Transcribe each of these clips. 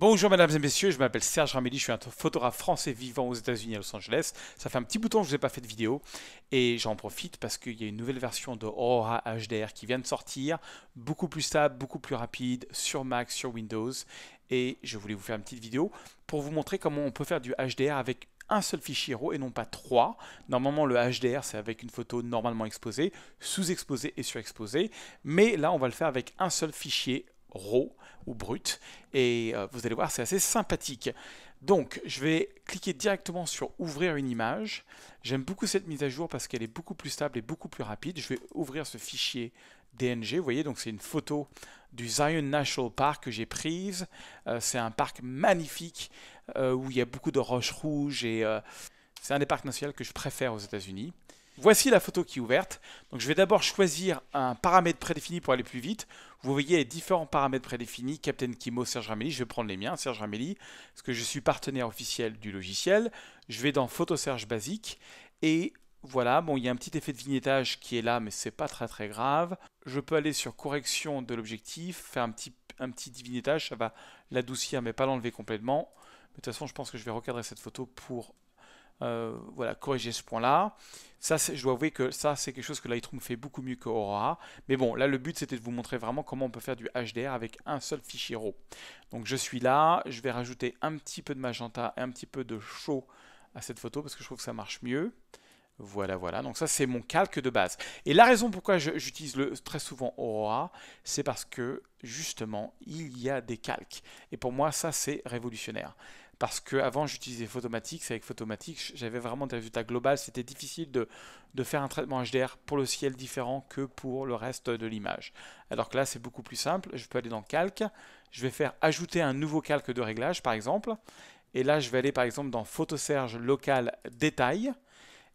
Bonjour mesdames et messieurs, je m'appelle Serge Ramelli, je suis un photographe français vivant aux États-Unis à Los Angeles. Ça fait un petit bouton de temps que je ai pas fait de vidéo et j'en profite parce qu'il y a une nouvelle version de Aurora HDR qui vient de sortir, beaucoup plus stable, beaucoup plus rapide sur Mac, sur Windows et je voulais vous faire une petite vidéo pour vous montrer comment on peut faire du HDR avec un seul fichier RAW et non pas trois. Normalement, le HDR, c'est avec une photo normalement exposée, sous-exposée et surexposée. Mais là, on va le faire avec un seul fichier raw ou brut. Et euh, vous allez voir, c'est assez sympathique. Donc, je vais cliquer directement sur ouvrir une image. J'aime beaucoup cette mise à jour parce qu'elle est beaucoup plus stable et beaucoup plus rapide. Je vais ouvrir ce fichier DNG. Vous voyez, donc c'est une photo du Zion National Park que j'ai prise. Euh, c'est un parc magnifique euh, où il y a beaucoup de roches rouges et c'est un des parcs nationaux que je préfère aux États-Unis. Voici la photo qui est ouverte. Donc je vais d'abord choisir un paramètre prédéfini pour aller plus vite. Vous voyez les différents paramètres prédéfinis, Captain Kimo, Serge Ramelli, je vais prendre les miens, Serge Ramelli, parce que je suis partenaire officiel du logiciel. Je vais dans Photo Serge Basique, et voilà, bon, il y a un petit effet de vignettage qui est là, mais c'est pas très très grave. Je peux aller sur correction de l'objectif, faire un petit, un petit vignettage, ça va l'adoucir, mais pas l'enlever complètement. Mais de toute façon, je pense que je vais recadrer cette photo pour euh, voilà, corriger ce point-là. Ça, je dois avouer que ça, c'est quelque chose que Lightroom fait beaucoup mieux que Aurora. Mais bon, là, le but, c'était de vous montrer vraiment comment on peut faire du HDR avec un seul fichier RAW. Donc, je suis là. Je vais rajouter un petit peu de magenta et un petit peu de chaud à cette photo parce que je trouve que ça marche mieux. Voilà, voilà. Donc ça, c'est mon calque de base. Et la raison pourquoi j'utilise très souvent Aurora, c'est parce que, justement, il y a des calques. Et pour moi, ça, c'est révolutionnaire parce qu'avant j'utilisais Photomatix, avec Photomatix j'avais vraiment des résultats globaux, c'était difficile de, faire un traitement HDR pour le ciel différent que pour le reste de l'image. Alors que là c'est beaucoup plus simple, je peux aller dans Calque, je vais faire ajouter un nouveau calque de réglage par exemple, et là je vais aller par exemple dans Photoserge local détail,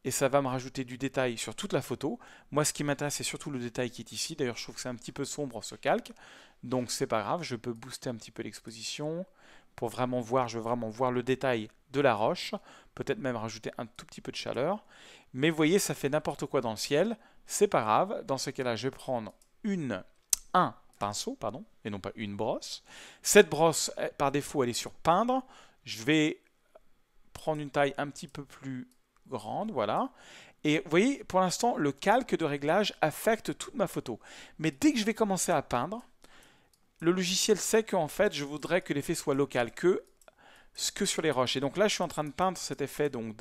et ça va me rajouter du détail sur toute la photo. Moi, ce qui m'intéresse, c'est surtout le détail qui est ici. D'ailleurs, je trouve que c'est un petit peu sombre ce calque, donc c'est pas grave. Je peux booster un petit peu l'exposition pour vraiment voir, je veux vraiment voir le détail de la roche, peut-être même rajouter un tout petit peu de chaleur. Mais vous voyez, ça fait n'importe quoi dans le ciel, c'est pas grave. Dans ce cas-là, je vais prendre une, un pinceau, pardon, et non pas une brosse. Cette brosse, eh, par défaut, elle est sur peindre. Je vais prendre une taille un petit peu plus grande, voilà. Et vous voyez, pour l'instant, le calque de réglage affecte toute ma photo. Mais dès que je vais commencer à peindre, le logiciel sait qu'en fait, je voudrais que l'effet soit local, que que sur les roches. Et donc là, je suis en train de peindre cet effet donc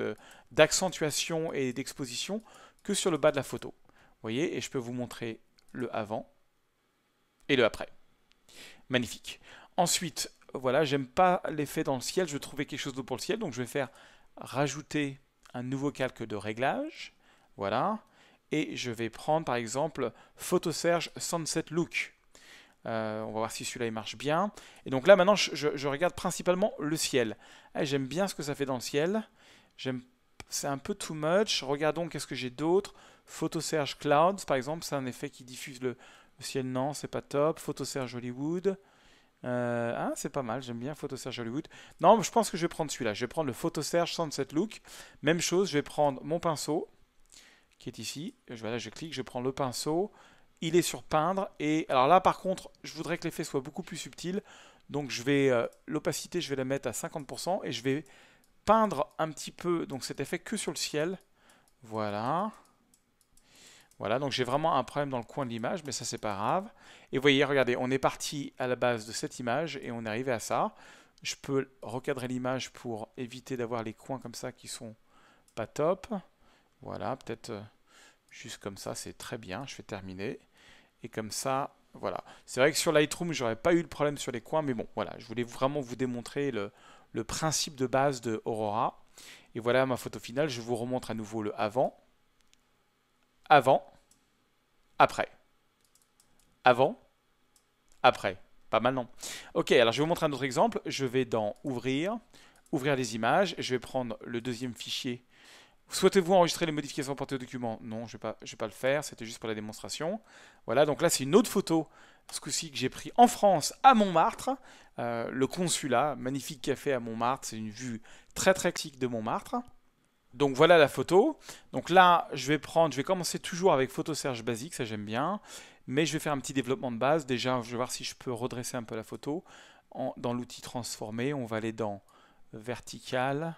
d'accentuation et d'exposition que sur le bas de la photo. Vous voyez, et je peux vous montrer le avant et le après. Magnifique. Ensuite, voilà, j'aime pas l'effet dans le ciel, je vais trouver quelque chose d'autre pour le ciel, donc je vais faire rajouter un nouveau calque de réglage. Voilà. Et je vais prendre par exemple Photoserge Sunset Look. Euh, on va voir si celui-là il marche bien. Et donc là maintenant je, regarde principalement le ciel. Eh, j'aime bien ce que ça fait dans le ciel. C'est un peu too much. Regardons qu'est-ce que j'ai d'autre. Photoserge Clouds par exemple, c'est un effet qui diffuse le, ciel. Non, c'est pas top. Photoserge Hollywood. Euh, ah, c'est pas mal, j'aime bien Photoserge Hollywood. Non, je pense que je vais prendre celui-là. Je vais prendre le Photoserge Sunset Look. Même chose, je vais prendre mon pinceau qui est ici. Je, je clique, je prends le pinceau il est sur peindre. Et alors là, par contre, je voudrais que l'effet soit beaucoup plus subtil. Donc je vais euh, l'opacité, je vais la mettre à 50% et je vais peindre un petit peu donc cet effet que sur le ciel. Voilà. Voilà, donc j'ai vraiment un problème dans le coin de l'image, mais ça c'est pas grave. Et vous voyez, regardez, on est parti à la base de cette image et on est arrivé à ça. Je peux recadrer l'image pour éviter d'avoir les coins comme ça qui sont pas top. Voilà, peut-être euh, juste comme ça, c'est très bien. Je vais terminer. Et comme ça, voilà. C'est vrai que sur Lightroom, j'aurais pas eu le problème sur les coins, mais bon, voilà, je voulais vraiment vous démontrer le, le principe de base de Aurora. Et voilà ma photo finale, je vous remontre à nouveau le avant, avant, après, avant, après. Pas mal, non Ok, alors je vais vous montrer un autre exemple. Je vais dans Ouvrir, Ouvrir les images. Je vais prendre le deuxième fichier Souhaitez-vous enregistrer les modifications portées au document Non, je ne vais, pas, le faire, c'était juste pour la démonstration. Voilà, donc là c'est une autre photo, ce coup-ci que j'ai pris en France, à Montmartre, euh, le consulat, magnifique café à Montmartre, c'est une vue très très classique de Montmartre. Donc voilà la photo. Donc là, je vais prendre, je vais commencer toujours avec photo Serge basique, ça j'aime bien, mais je vais faire un petit développement de base. Déjà, je vais voir si je peux redresser un peu la photo dans l'outil Transformer. On va aller dans vertical,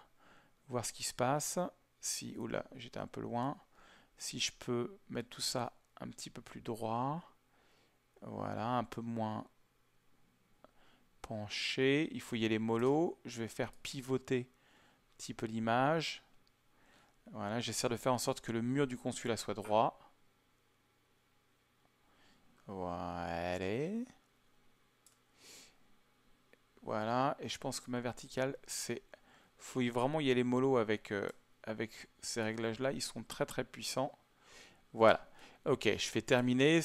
voir ce qui se passe si, oula, j'étais un peu loin, si je peux mettre tout ça un petit peu plus droit, voilà, un peu moins penché, il faut y aller mollo, je vais faire pivoter un petit peu l'image, voilà, j'essaie de faire en sorte que le mur du consulat soit droit, voilà, voilà, et je pense que ma verticale, c'est, faut vraiment y aller mollo avec... Euh, avec ces réglages là ils sont très très puissants voilà ok je fais terminer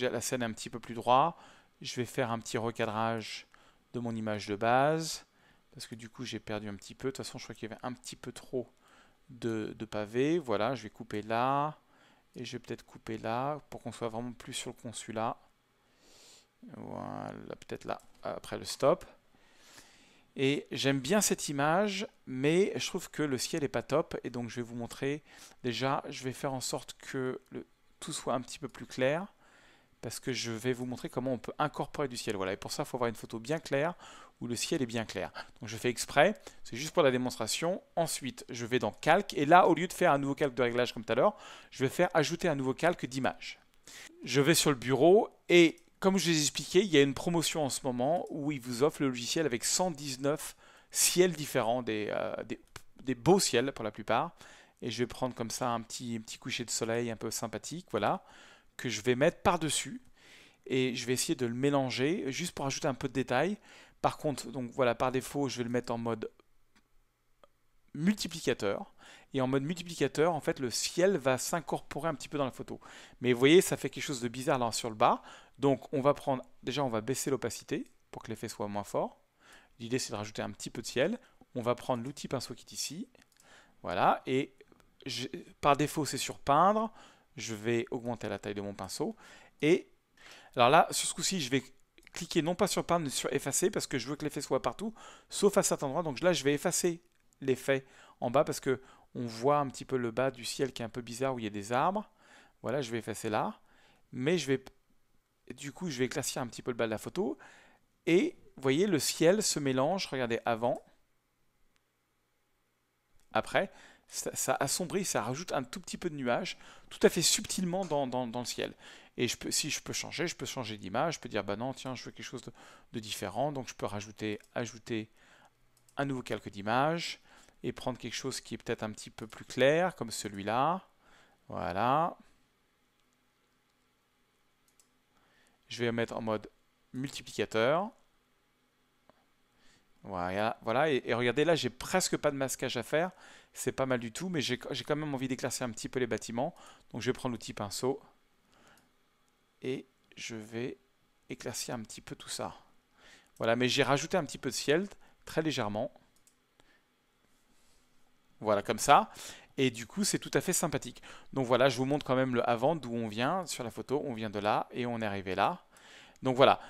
la scène est un petit peu plus droit. je vais faire un petit recadrage de mon image de base parce que du coup j'ai perdu un petit peu de toute façon je crois qu'il y avait un petit peu trop de, pavés voilà je vais couper là et je vais peut-être couper là pour qu'on soit vraiment plus sur le là. voilà peut-être là après le stop et j'aime bien cette image, mais je trouve que le ciel n'est pas top. Et donc je vais vous montrer, déjà, je vais faire en sorte que tout soit un petit peu plus clair. Parce que je vais vous montrer comment on peut incorporer du ciel. Voilà, et pour ça, il faut avoir une photo bien claire, où le ciel est bien clair. Donc je fais exprès, c'est juste pour la démonstration. Ensuite, je vais dans Calque, et là, au lieu de faire un nouveau calque de réglage comme tout à l'heure, je vais faire ajouter un nouveau calque d'image. Je vais sur le bureau, et comme je vous ai expliqué, il y a une promotion en ce moment où ils vous offrent le logiciel avec 119 ciels différents, euh, des, beaux ciels pour la plupart. Et je vais prendre comme ça un petit, petit coucher de soleil un peu sympathique, voilà, que je vais mettre par-dessus. Et je vais essayer de le mélanger juste pour ajouter un peu de détails. Par contre, donc voilà, par défaut, je vais le mettre en mode multiplicateur et en mode multiplicateur, en fait, le ciel va s'incorporer un petit peu dans la photo. Mais vous voyez, ça fait quelque chose de bizarre là sur le bas. Donc, on va prendre, déjà, on va baisser l'opacité pour que l'effet soit moins fort. L'idée, c'est de rajouter un petit peu de ciel. On va prendre l'outil pinceau qui est ici. Voilà, et par défaut, c'est sur peindre. Je vais augmenter la taille de mon pinceau. Et alors là, sur ce coup-ci, je vais cliquer non pas sur peindre, mais sur effacer, parce que je veux que l'effet soit partout, sauf à certains endroits. Donc là, je vais effacer l'effet en bas, parce que on voit un petit peu le bas du ciel qui est un peu bizarre où il y a des arbres. Voilà, je vais effacer là. Mais je vais, du coup, je vais éclaircir un petit peu le bas de la photo. Et vous voyez, le ciel se mélange. Regardez, avant, après, ça, assombrit, ça rajoute un tout petit peu de nuages, tout à fait subtilement dans, le ciel. Et je peux, si je peux changer, je peux changer d'image, je peux dire, bah non, tiens, je veux quelque chose de, de différent, donc je peux rajouter, ajouter un nouveau calque d'image, et prendre quelque chose qui est peut-être un petit peu plus clair, comme celui-là. Voilà. Je vais mettre en mode multiplicateur. Voilà, voilà. Et, regardez, là, j'ai presque pas de masquage à faire. C'est pas mal du tout, mais j'ai quand même envie d'éclaircir un petit peu les bâtiments. Donc, je vais prendre l'outil pinceau. Et je vais éclaircir un petit peu tout ça. Voilà, mais j'ai rajouté un petit peu de ciel, très légèrement. Voilà, comme ça. Et du coup, c'est tout à fait sympathique. Donc voilà, je vous montre quand même le avant d'où on vient. Sur la photo, on vient de là et on est arrivé là. Donc voilà.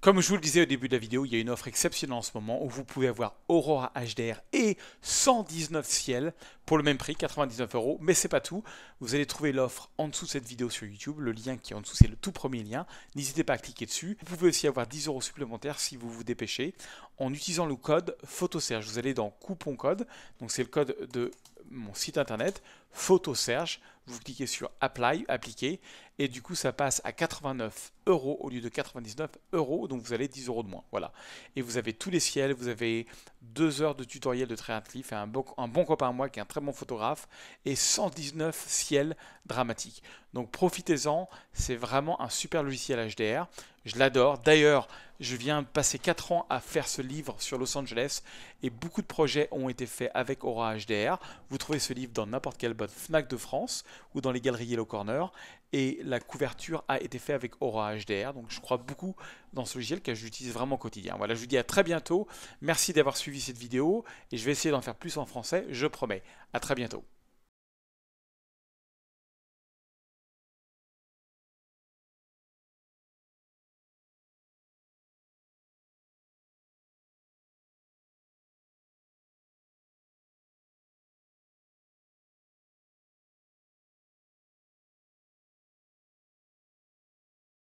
Comme je vous le disais au début de la vidéo, il y a une offre exceptionnelle en ce moment où vous pouvez avoir Aurora HDR et 119 ciels pour le même prix, 99 euros. Mais c'est pas tout. Vous allez trouver l'offre en dessous de cette vidéo sur YouTube. Le lien qui est en dessous, c'est le tout premier lien. N'hésitez pas à cliquer dessus. Vous pouvez aussi avoir 10 euros supplémentaires si vous vous dépêchez en utilisant le code PhotoSerge. Vous allez dans coupon code, donc c'est le code de mon site internet, photo serge Vous cliquez sur Apply, appliquer, et du coup ça passe à 89 euros au lieu de 99 euros, donc vous allez 10 euros de moins. Voilà. Et vous avez tous les ciels, vous avez deux heures de tutoriel de fait un bon, un bon copain à moi qui est un très bon photographe, et 119 ciels dramatiques. Donc profitez-en, c'est vraiment un super logiciel HDR. Je l'adore. D'ailleurs, je viens passer 4 ans à faire ce livre sur Los Angeles et beaucoup de projets ont été faits avec Aura HDR. Vous trouvez ce livre dans n'importe quel bonne FNAC de France ou dans les galeries Yellow Corner et la couverture a été faite avec Aura HDR. Donc je crois beaucoup dans ce logiciel que j'utilise vraiment au quotidien. Voilà, je vous dis à très bientôt. Merci d'avoir suivi cette vidéo et je vais essayer d'en faire plus en français, je promets. À très bientôt.